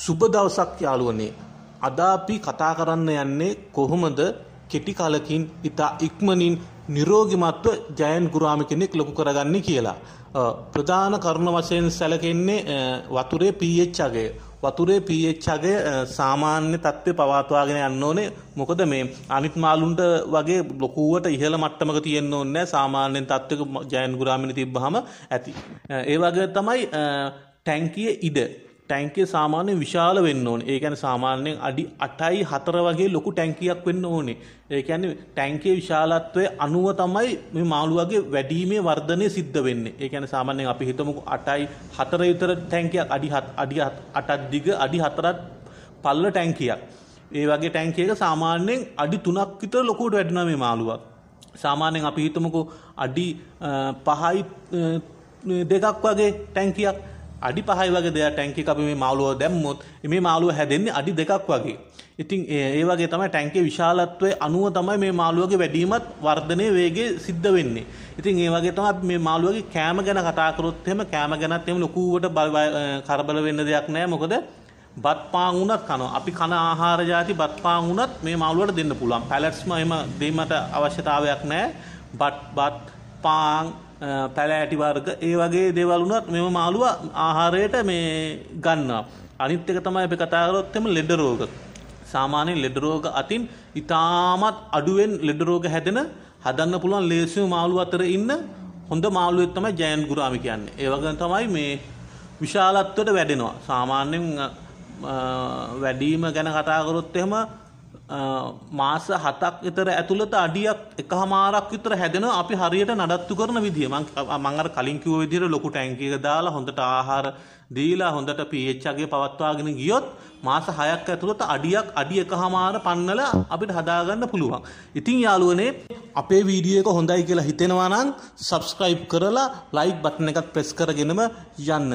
සුබ දවසක් යාළුවනේ. අද අපි කතා කරන්න යන්නේ කොහොමද කෙටි කාලකින් ඉතා ඉක්මනින් නිරෝගිමත්ව ජයන් ගුරාම කෙනෙක් ලොකු කරගන්නේ කියලා. ප්‍රධාන කරුණ වශයෙන් සැලකෙන්නේ වතුරේ pH අගය. වතුරේ pH අගය සාමාන්‍ය තත්ත්වේ පවත්වාගෙන යන්න ඕනේ. මොකද මේ අනිත් මාළුන්ට වගේ ලොකුවට ඉහළ මට්ටමක තියෙන්න ඕනේ නැහැ. සාමාන්‍යයෙන් තත්ත්වයක ජයන් ගුරාමිනේ තිබ්බහම ඇති. ඒ වගේ තමයි ටැංකියේ ඉඩ ටැංකේ සාමාන්‍යයෙන් විශාල වෙන්න ඕනේ. ඒ කියන්නේ සාමාන්‍යයෙන් අඩි 8යි 4 වගේ ලොකු ටැංකියක් වෙන්න ඕනේ. ඒ කියන්නේ ටැංකේ විශාලත්වය අනුව තමයි මේ මාළුවාගේ වැඩිීමේ වර්ධනය සිද්ධ වෙන්නේ. ඒ කියන්නේ සාමාන්‍යයෙන් අපි හිතමුකෝ 8යි 4 විතර ටැංකියක් අඩි 7 අඩි 8ක් දිග අඩි 4ක් පල්ල ටැංකියක්. ඒ වගේ ටැංකියක සාමාන්‍යයෙන් අඩි 3ක් විතර ලොකුවට වැඩිනවා මේ මාළුවා. සාමාන්‍යයෙන් අපි හිතමුකෝ අඩි 5යි දෙකක් වගේ ටැංකියක් අඩි පහයි වගේ දෙයක් ටැංකි අපි මේ මාළුව දැම්මොත් මේ මාළුව හැදෙන්නේ අඩි දෙකක් වගේ. ඉතින් ඒ වගේ තමයි ටැංකේ විශාලත්වයේ අනුව තමයි මේ මාළුවගේ වැඩිමත් වර්ධනය වේගය සිද්ධ වෙන්නේ. ඉතින් ඒ වගේ තමයි අපි මේ මාළුවගේ කෑම ගැන කතා කරොත් එහෙම කෑම ගැනත් එහෙම ලොකුවට කරබල වෙන්න දෙයක් නැහැ. මොකද බත් පාන් උනත් කනවා. අපි කන ආහාර જાති බත් පාන් උනත් මේ මාළුවට දෙන්න පුළුවන්. පැලට්ස්ම එහෙම දෙන්නට අවශ්‍යතාවයක් නැහැ. බත් බත් පාන් පැලෑටිවර්ග ඒ වගේ දේවලුනත් මෙම මාළුව ආහාරයට මේ ගන්නවා. අනිත් එක තමයි අපි කතා කරොත් එම ලෙඩ රෝග. සාමාන්‍යයෙන් ලෙඩ රෝග අතින් ඉතාමත් අඩුවෙන් ලෙඩ රෝග හැදෙන හදන්න පුළුවන් ලේසිම මාළු අතර ඉන්න හොඳ මාළුවෙක් තමයි ජයන් ගුරාමි කියන්නේ. ඒ වගේම තමයි මේ විශාලත්වයට වැඩෙනවා. සාමාන්‍යයෙන් වැඩිම ගැන කතා කරොත් එහෙම මාස හතක් විතර ඇතුළත අඩියක් එකහමාරක් විතර හැදෙන අපි හරියට නඩත්තු කරන විදිය මං අර කලින් කිව්ව විදියට ලොකු ටැංකිය දාලා හොඳට ආහාර දීලා හොඳට pH අගේ පවත්වාගෙන ගියොත් මාස 6ක් ඇතුළත අඩියක් අඩි එකහමාර පන්නල අපිට හදාගන්න පුළුවන්. ඉතින් යාළුවනේ අපේ වීඩියෝ එක හොඳයි කියලා හිතෙනවා නම් subscribe කරලා like button එකත් press කරගෙනම යන්න.